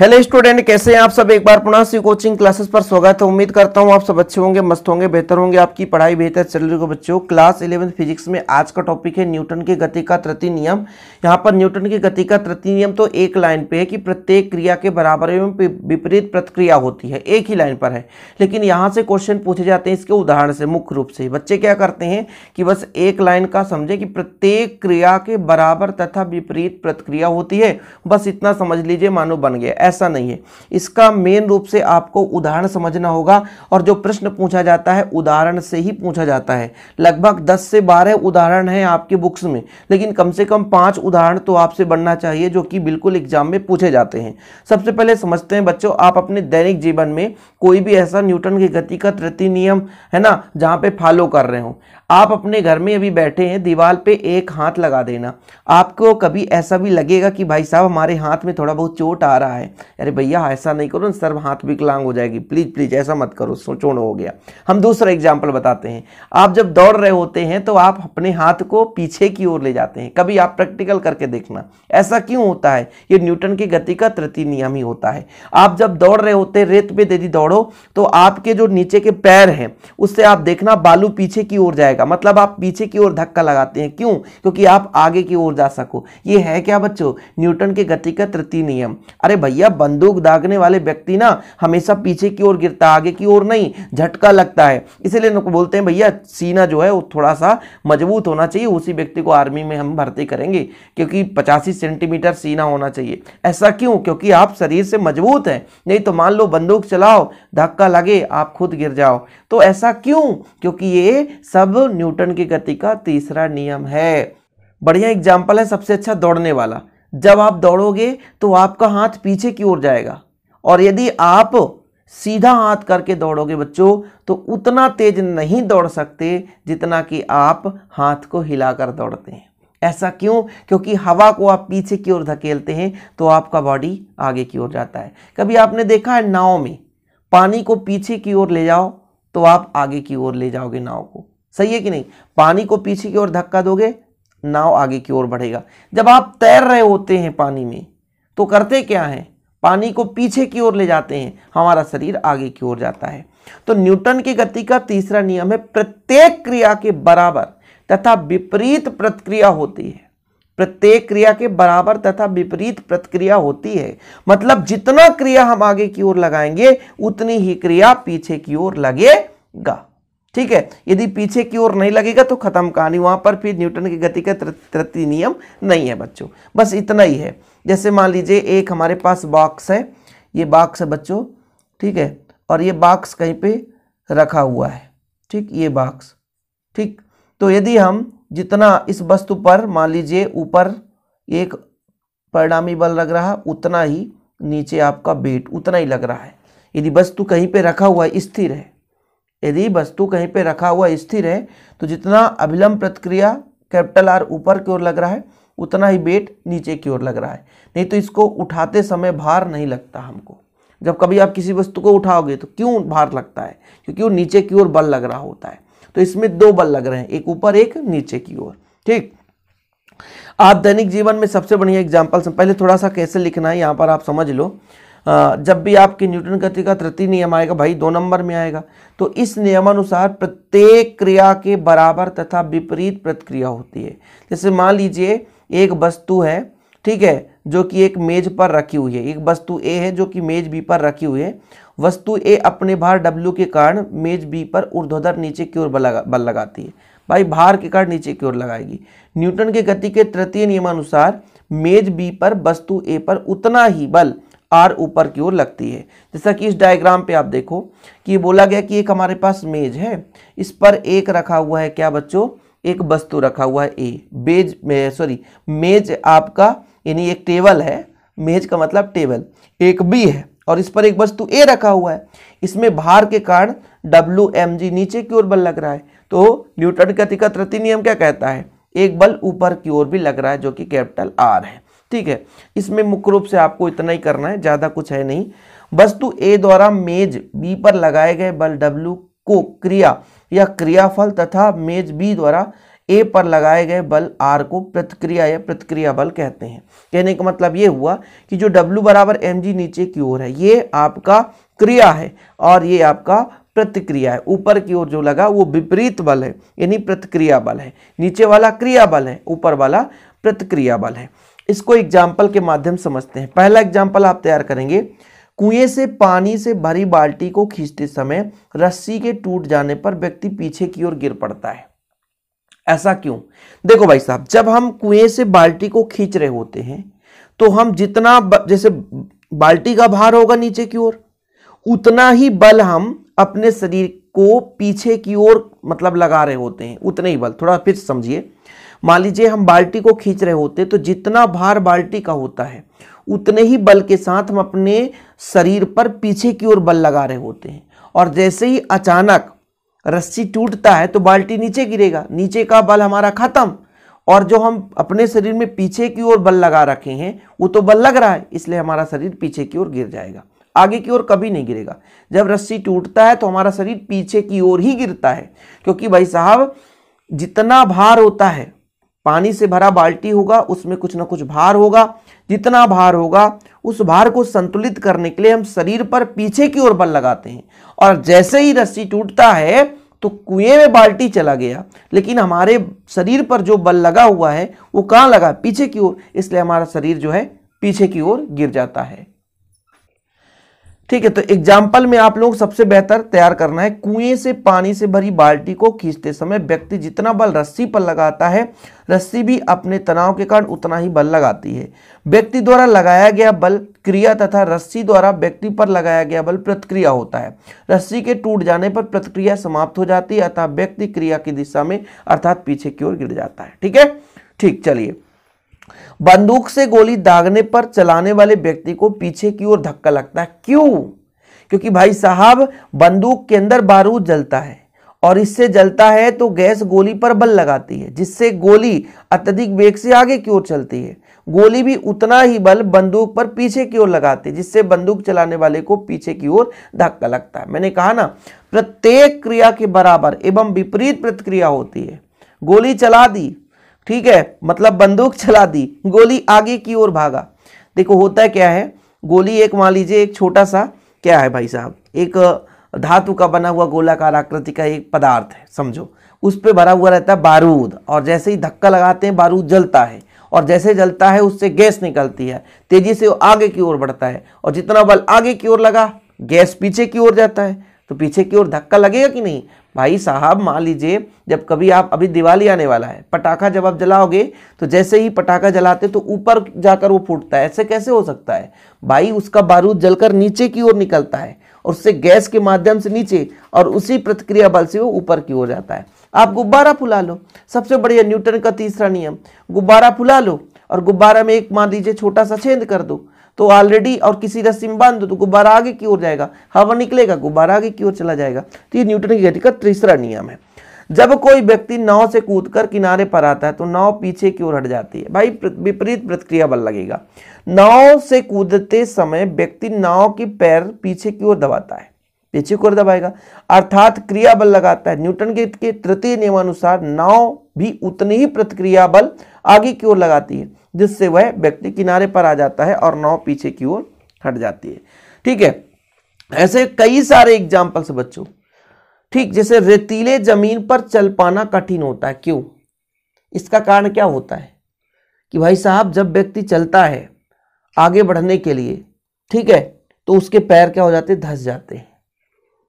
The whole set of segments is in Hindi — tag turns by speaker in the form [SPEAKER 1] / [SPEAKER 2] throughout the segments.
[SPEAKER 1] हेलो स्टूडेंट कैसे हैं आप सब एक बार पुनः सी कोचिंग क्लासेस पर स्वागत है उम्मीद करता हूं आप सब अच्छे होंगे मस्त होंगे बेहतर होंगे आपकी पढ़ाई बेहतर चल रही होगी बच्चों क्लास इलेवन फिजिक्स में आज का टॉपिक है न्यूटन की गति का तृतीय नियम यहां पर न्यूटन की गति का तृतीय नियम तो एक लाइन पे है कि प्रत्येक क्रिया के बराबर एवं विपरीत प्रतिक्रिया होती है एक ही लाइन पर है लेकिन यहाँ से क्वेश्चन पूछे जाते हैं इसके उदाहरण से मुख्य रूप से बच्चे क्या करते हैं कि बस एक लाइन का समझे कि प्रत्येक क्रिया के बराबर तथा विपरीत प्रतिक्रिया होती है बस इतना समझ लीजिए मानो बन गया ऐसा नहीं है इसका मेन रूप से आपको उदाहरण समझना होगा और जो प्रश्न पूछा जाता है उदाहरण से ही पूछा जाता है लगभग 10 से 12 उदाहरण हैं आपके बुक्स में लेकिन कम से कम पाँच उदाहरण तो आपसे बनना चाहिए जो कि बिल्कुल एग्जाम में पूछे जाते हैं सबसे पहले समझते हैं बच्चों आप अपने दैनिक जीवन में कोई भी ऐसा न्यूटन की गति का तृतीय नियम है ना जहाँ पे फॉलो कर रहे हो आप अपने घर में अभी बैठे हैं दीवार पे एक हाथ लगा देना आपको कभी ऐसा भी लगेगा कि भाई साहब हमारे हाथ में थोड़ा बहुत चोट आ रहा है अरे भैया ऐसा नहीं करो सर हाथ विकलांग हो जाएगी प्लीज प्लीज ऐसा मत करो सोचो हो गया हम दूसरा एग्जाम्पल बताते हैं आप जब दौड़ रहे होते हैं तो आप अपने हाथ को पीछे की ओर ले जाते हैं कभी आप प्रैक्टिकल करके देखना ऐसा क्यों होता है ये न्यूटन की गति का तृतीय नियम ही होता है आप जब दौड़ रहे होते हैं रेत पे यदि दौड़ो तो आपके जो नीचे के पैर हैं उससे आप देखना बालू पीछे की ओर जाएगा मतलब आप पीछे की ओर धक्का लगाते हैं क्यों क्योंकि आप आगे की ओर जा सको ये है क्या बच्चों न्यूटन के गति का तृतीय नियम अरे भैया जब बंदूक दागने वाले व्यक्ति ना हमेशा पीछे की ओर गिरता आगे की ओर नहीं झटका लगता है इसीलिए बोलते हैं भैया सीना जो है वो थोड़ा सा मजबूत होना चाहिए उसी व्यक्ति को आर्मी में हम भर्ती करेंगे क्योंकि पचासी सेंटीमीटर सीना होना चाहिए ऐसा क्यों क्योंकि आप शरीर से मजबूत हैं नहीं तो मान लो बंदूक चलाओ धक्का लगे आप खुद गिर जाओ तो ऐसा क्यों क्योंकि ये सब न्यूटन की गति का तीसरा नियम है बढ़िया एग्जाम्पल है सबसे अच्छा दौड़ने वाला जब आप दौड़ोगे तो आपका हाथ पीछे की ओर जाएगा और यदि आप सीधा हाथ करके दौड़ोगे बच्चों तो उतना तेज नहीं दौड़ सकते जितना कि आप हाथ को हिलाकर दौड़ते हैं ऐसा क्यों क्योंकि हवा को आप पीछे की ओर धकेलते हैं तो आपका बॉडी आगे की ओर जाता है कभी आपने देखा है नाव में पानी को पीछे की ओर ले जाओ तो आप आगे की ओर ले जाओगे नाव को सही है कि नहीं पानी को पीछे की ओर धक्का दोगे नाव आगे की ओर बढ़ेगा जब आप तैर रहे होते हैं पानी में तो करते क्या हैं पानी को पीछे की ओर ले जाते हैं हमारा शरीर आगे की ओर जाता है तो न्यूटन की गति का तीसरा नियम है प्रत्येक क्रिया के बराबर तथा विपरीत प्रतिक्रिया होती है प्रत्येक क्रिया के बराबर तथा विपरीत प्रतिक्रिया होती है मतलब जितना क्रिया हम आगे की ओर लगाएंगे उतनी ही क्रिया पीछे की ओर लगेगा ठीक है यदि पीछे की ओर नहीं लगेगा तो खत्म कहानी वहां पर फिर न्यूटन की गति का तृतीय नियम नहीं है बच्चों बस इतना ही है जैसे मान लीजिए एक हमारे पास बॉक्स है ये बॉक्स है बच्चों ठीक है और ये बॉक्स कहीं पे रखा हुआ है ठीक ये बॉक्स ठीक तो यदि हम जितना इस वस्तु पर मान लीजिए ऊपर एक परिणामी बल लग रहा उतना ही नीचे आपका वेट उतना ही लग रहा है यदि वस्तु कहीं पे रखा हुआ है स्थिर है यदि वस्तु कहीं पे रखा हुआ स्थिर है तो जितना अभिलंब प्रतिक्रिया कैपिटल आर ऊपर की ओर लग रहा है उतना ही वेट नीचे की ओर लग रहा है नहीं तो इसको उठाते समय भार नहीं लगता हमको जब कभी आप किसी वस्तु को उठाओगे तो क्यों भार लगता है क्योंकि वो नीचे की ओर बल लग रहा होता है तो इसमें दो बल लग रहे हैं एक ऊपर एक नीचे की ओर ठीक आप दैनिक जीवन में सबसे बढ़िया एग्जाम्पल पहले थोड़ा सा कैसे लिखना है यहाँ पर आप समझ लो जब भी आपके न्यूटन गति का तृतीय नियम आएगा भाई दो नंबर में आएगा तो इस नियमानुसार प्रत्येक क्रिया के बराबर तथा विपरीत प्रतिक्रिया होती है जैसे मान लीजिए एक वस्तु है ठीक है जो कि एक मेज पर रखी हुई है एक वस्तु ए है जो कि मेज बी पर रखी हुई है वस्तु ए अपने भार डब्ल्यू के कारण मेज बी पर ऊर्ध्वधर नीचे की ओर बल बल लगाती है भाई भार के कारण नीचे की ओर लगाएगी न्यूटन के गति के तृतीय नियमानुसार मेज बी पर वस्तु ए पर उतना ही बल आर ऊपर की ओर लगती है जैसा कि इस डायग्राम पे आप देखो कि बोला गया कि एक हमारे पास मेज है इस पर एक रखा हुआ है क्या बच्चों एक वस्तु रखा हुआ है ए बेज सॉरी मेज आपका यानी एक टेबल है मेज का मतलब टेबल एक बी है और इस पर एक वस्तु ए रखा हुआ है इसमें भार के कारण डब्ल्यू एम जी नीचे की ओर बल लग रहा है तो न्यूटन गति का तृतीय नियम क्या कहता है एक बल ऊपर की ओर भी लग रहा है जो कि कैपिटल आर है ठीक है इसमें मुख्य रूप से आपको इतना ही करना है ज़्यादा कुछ है नहीं वस्तु ए द्वारा मेज बी पर लगाए गए बल डब्ल्यू को क्रिया या क्रियाफल तथा मेज बी द्वारा ए पर लगाए गए बल आर को प्रतिक्रिया या प्रतिक्रिया बल कहते हैं कहने का मतलब ये हुआ कि जो डब्ल्यू बराबर एम जी नीचे की ओर है ये आपका क्रिया है और ये आपका प्रतिक्रिया है ऊपर की ओर जो लगा वो विपरीत बल है यानी प्रतिक्रिया बल है नीचे वाला क्रिया बल है ऊपर वाला प्रतिक्रिया बल है इसको एग्जाम्पल के माध्यम समझते हैं पहला एग्जाम्पल आप तैयार करेंगे कुएं से पानी से भरी बाल्टी को खींचते समय रस्सी के टूट जाने पर व्यक्ति पीछे की ओर गिर पड़ता है ऐसा क्यों देखो भाई साहब जब हम कुएं से बाल्टी को खींच रहे होते हैं तो हम जितना जैसे बाल्टी का भार होगा नीचे की ओर उतना ही बल हम अपने शरीर को पीछे की ओर मतलब लगा रहे होते हैं उतने ही बल थोड़ा फिर समझिए मान लीजिए हम बाल्टी को खींच रहे होते तो जितना भार बाल्टी का होता है उतने ही बल के साथ हम अपने शरीर पर पीछे की ओर बल लगा रहे होते हैं और जैसे ही अचानक रस्सी टूटता है तो बाल्टी नीचे गिरेगा नीचे का बल हमारा खत्म और जो हम अपने शरीर में पीछे की ओर बल लगा रखे हैं वो तो बल लग रहा है इसलिए हमारा शरीर पीछे की ओर गिर जाएगा आगे की ओर कभी नहीं गिरेगा जब रस्सी टूटता है तो हमारा शरीर पीछे की ओर ही गिरता है क्योंकि भाई साहब जितना भार होता है पानी से भरा बाल्टी होगा उसमें कुछ ना कुछ भार होगा जितना भार होगा उस भार को संतुलित करने के लिए हम शरीर पर पीछे की ओर बल लगाते हैं और जैसे ही रस्सी टूटता है तो कुएं में बाल्टी चला गया लेकिन हमारे शरीर पर जो बल लगा हुआ है वो कहाँ लगा पीछे की ओर इसलिए हमारा शरीर जो है पीछे की ओर गिर जाता है ठीक है तो एग्जाम्पल में आप लोग सबसे बेहतर तैयार करना है कुएं से पानी से भरी बाल्टी को खींचते समय व्यक्ति जितना बल रस्सी पर लगाता है रस्सी भी अपने तनाव के कारण उतना ही बल लगाती है व्यक्ति द्वारा लगाया गया बल क्रिया तथा रस्सी द्वारा व्यक्ति पर लगाया गया बल प्रतिक्रिया होता है रस्सी के टूट जाने पर प्रतिक्रिया समाप्त हो जाती है अतः व्यक्ति क्रिया की दिशा में अर्थात पीछे की ओर गिर जाता है ठीक है ठीक चलिए बंदूक से गोली दागने पर चलाने वाले व्यक्ति को पीछे की ओर धक्का लगता है क्यों क्योंकि भाई साहब बंदूक के अंदर बारूद जलता है और इससे जलता है तो गैस गोली पर बल लगाती है जिससे गोली अत्यधिक वेग से आगे की ओर चलती है गोली भी उतना ही बल बंदूक पर पीछे की ओर लगाती है जिससे बंदूक चलाने वाले को पीछे की ओर धक्का लगता है मैंने कहा ना प्रत्येक क्रिया के बराबर एवं विपरीत प्रतिक्रिया होती है गोली चला दी ठीक है मतलब बंदूक चला दी गोली आगे की ओर भागा देखो होता है क्या है गोली एक मान लीजिए एक छोटा सा क्या है भाई साहब एक धातु का बना हुआ गोलाकार आकृति का एक पदार्थ है समझो उस पर भरा हुआ रहता है बारूद और जैसे ही धक्का लगाते हैं बारूद जलता है और जैसे जलता है उससे गैस निकलती है तेजी से वो आगे की ओर बढ़ता है और जितना बल आगे की ओर लगा गैस पीछे की ओर जाता है तो पीछे की ओर धक्का लगेगा कि नहीं भाई साहब मान लीजिए जब कभी आप अभी दिवाली आने वाला है पटाखा जब आप जलाओगे तो जैसे ही पटाखा जलाते तो ऊपर जाकर वो फूटता है ऐसे कैसे हो सकता है भाई उसका बारूद जलकर नीचे की ओर निकलता है और उससे गैस के माध्यम से नीचे और उसी प्रतिक्रिया बल से वो ऊपर की ओर जाता है आप गुब्बारा फुला लो सबसे बढ़िया न्यूटन का तीसरा नियम गुब्बारा फुला लो और गुब्बारा में एक मान लीजिए छोटा सा छेद कर दो तो ऑलरेडी और किसी का सिम बांध दो तो गुब्बारा आगे की ओर जाएगा हवा निकलेगा गुब्बारा आगे की ओर चला जाएगा तो ये न्यूटन की गति का तीसरा नियम है जब कोई व्यक्ति नाव से कूदकर किनारे पर आता है तो नाव पीछे की ओर हट जाती है भाई विपरीत प्रतिक्रिया बल लगेगा नाव से कूदते समय व्यक्ति नाव की पैर पीछे की ओर दबाता है पीछे की ओर दबाएगा अर्थात क्रिया बल लगाता है न्यूटन के, के तृतीय नियमानुसार नाव भी उतनी ही प्रतिक्रिया बल आगे की ओर लगाती है जिससे वह व्यक्ति किनारे पर आ जाता है और नाव पीछे की ओर हट जाती है ठीक है ऐसे कई सारे एग्जाम्पल्स बच्चों ठीक जैसे रेतीले जमीन पर चल पाना कठिन होता है क्यों इसका कारण क्या होता है कि भाई साहब जब व्यक्ति चलता है आगे बढ़ने के लिए ठीक है तो उसके पैर क्या हो जाते हैं धस जाते हैं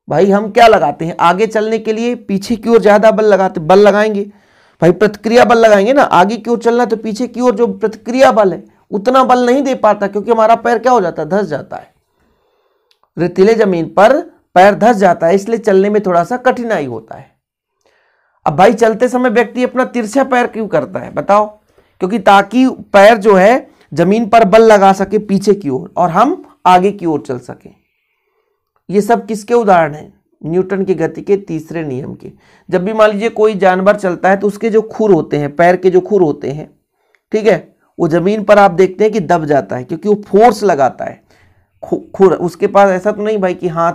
[SPEAKER 1] भाई हम क्या लगाते हैं आगे चलने के लिए पीछे की ओर ज़्यादा बल लगाते बल लगाएंगे भाई प्रतिक्रिया बल लगाएंगे ना आगे की ओर चलना है तो पीछे की ओर जो प्रतिक्रिया बल है उतना बल नहीं दे पाता क्योंकि हमारा पैर क्या हो जाता है धस जाता है रेतीले जमीन पर पैर धस जाता है इसलिए चलने में थोड़ा सा कठिनाई होता है अब भाई चलते समय व्यक्ति अपना तिरछा पैर क्यों करता है बताओ क्योंकि ताकि पैर जो है जमीन पर बल लगा सके पीछे की ओर और हम आगे की ओर चल सके ये सब किसके उदाहरण हैं न्यूटन की गति के तीसरे नियम के जब भी मान लीजिए कोई जानवर चलता है तो उसके जो खुर होते हैं पैर के जो खुर होते हैं ठीक है वो जमीन पर आप देखते हैं कि दब जाता है क्योंकि वो फोर्स लगाता है खुर उसके पास ऐसा तो नहीं भाई कि हाथ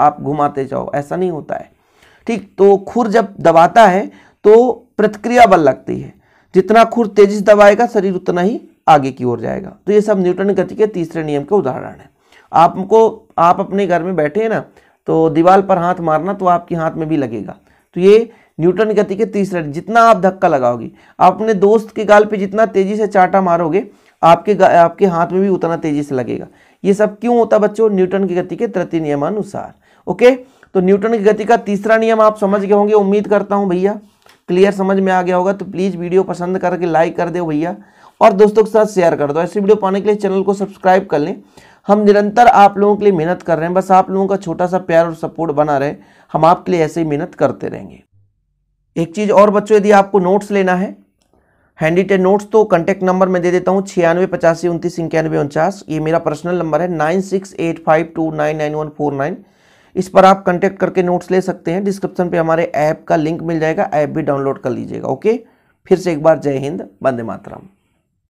[SPEAKER 1] आप घुमाते जाओ ऐसा नहीं होता है ठीक तो खुर जब दबाता है तो प्रतिक्रिया बल लगती है जितना खुर तेजी से दबाएगा शरीर उतना ही आगे की ओर जाएगा तो ये सब न्यूटन गति के तीसरे नियम के उदाहरण है आपको आप अपने घर में बैठे हैं ना तो दीवार पर हाथ मारना तो आपके हाथ में भी लगेगा तो ये न्यूटन गति के तीसरे जितना आप धक्का लगाओगे आप अपने दोस्त के गाल पे जितना तेजी से चाटा मारोगे आपके आपके हाथ में भी उतना तेजी से लगेगा ये सब क्यों होता बच्चों न्यूटन की गति के तृतीय नियमानुसार ओके तो न्यूटन की गति का तीसरा नियम आप समझ गए होंगे उम्मीद करता हूँ भैया क्लियर समझ में आ गया होगा तो प्लीज़ वीडियो पसंद करके लाइक कर दो भैया और दोस्तों के साथ शेयर कर दो ऐसी वीडियो पाने के लिए चैनल को सब्सक्राइब कर लें हम निरंतर आप लोगों के लिए मेहनत कर रहे हैं बस आप लोगों का छोटा सा प्यार और सपोर्ट बना रहे हम आपके लिए ऐसे ही मेहनत करते रहेंगे एक चीज़ और बच्चों यदि आपको नोट्स लेना है हैंडी नोट्स तो कॉन्टैक्ट नंबर मैं दे देता हूँ छियानवे पचासी उनतीस इक्यानवे उनचास ये मेरा पर्सनल नंबर है nine six eight five two nine nine one four nine इस पर आप कॉन्टैक्ट करके नोट्स ले सकते हैं डिस्क्रिप्शन पे हमारे ऐप का लिंक मिल जाएगा ऐप भी डाउनलोड कर लीजिएगा ओके फिर से एक बार जय हिंद वंदे मातरम